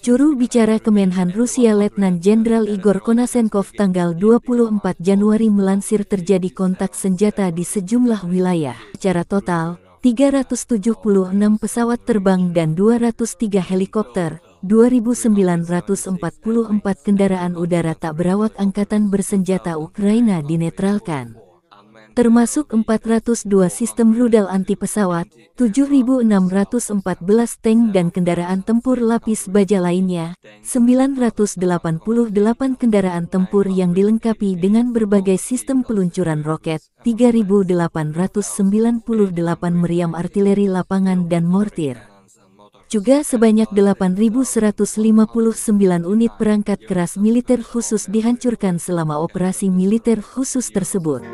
Juru bicara Kemenhan Rusia Letnan Jenderal Igor Konasenkov tanggal 24 Januari melansir terjadi kontak senjata di sejumlah wilayah. Secara total, 376 pesawat terbang dan 203 helikopter, 2.944 kendaraan udara tak berawak angkatan bersenjata Ukraina dinetralkan termasuk 402 sistem rudal anti pesawat, 7.614 tank dan kendaraan tempur lapis baja lainnya, 988 kendaraan tempur yang dilengkapi dengan berbagai sistem peluncuran roket, 3.898 meriam artileri lapangan dan mortir juga sebanyak 8.159 unit perangkat keras militer khusus dihancurkan selama operasi militer khusus tersebut.